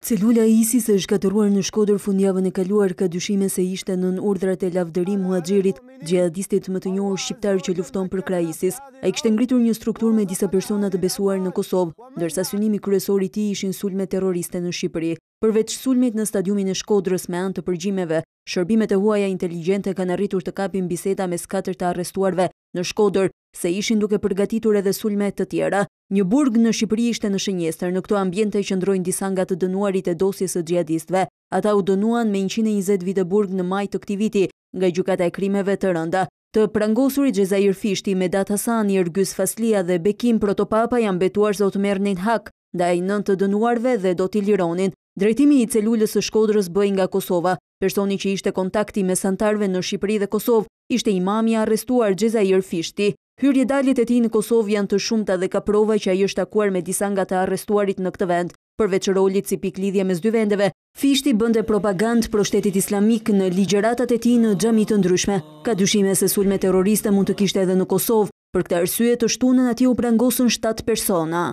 Celula ISIS e shkatëruar në shkodër fundjavën e kaluar ka dyshime se ishte nën urdrat e lavdërim muadgjerit, gjihadistit më të njohur shqiptar që lufton për kra ISIS. A i kështë ngritur një struktur me disa personat të besuar në Kosovë, ndërsa synimi kryesori ti ishin sulme terroriste në Shqipëri. Përveç sulmit në stadiumin e shkodrës me antë përgjimeve, shërbimet e huaja inteligente kanë arritur të kapin biseta me skatër të arrestuarve në shkodër, se ishin duke përgatitur edhe sulme të tjera. Një burg në Shqipëri ishte në shënjester, në këto ambjente që ndrojnë disa nga të dënuarit e dosjes e gjadistve. Ata u dënuan me 120 vite burg në maj të këtiviti nga gjukata e krimeve të rënda. Të prangosurit Gjezair Fishti me datë Hasani, Rgjus Faslia dhe Bekim Protopapa janë betuar zot merë hak, da e nën të dënuarve dhe do t'i lironin. Drejtimi i celullës së shkodrës bëj nga Kosova. Personi që ishte kontakti me santarve në Shqipëri dhe Kosovë, ishte imami arrestuar Gjezair Fishti. Hyrje dalit e ti në Kosovë janë të shumëta dhe ka prova që a i është akuar me disa nga të arrestuarit në këtë vend, përveç rolit si pik lidhje me zdy vendeve, fishti bënde propagandë për shtetit islamik në ligjeratat e ti në gjamit të ndryshme. Ka dyshime se sulme terroriste mund të kishtë edhe në Kosovë, për këta rësue të shtunën ati u prangosën 7 persona.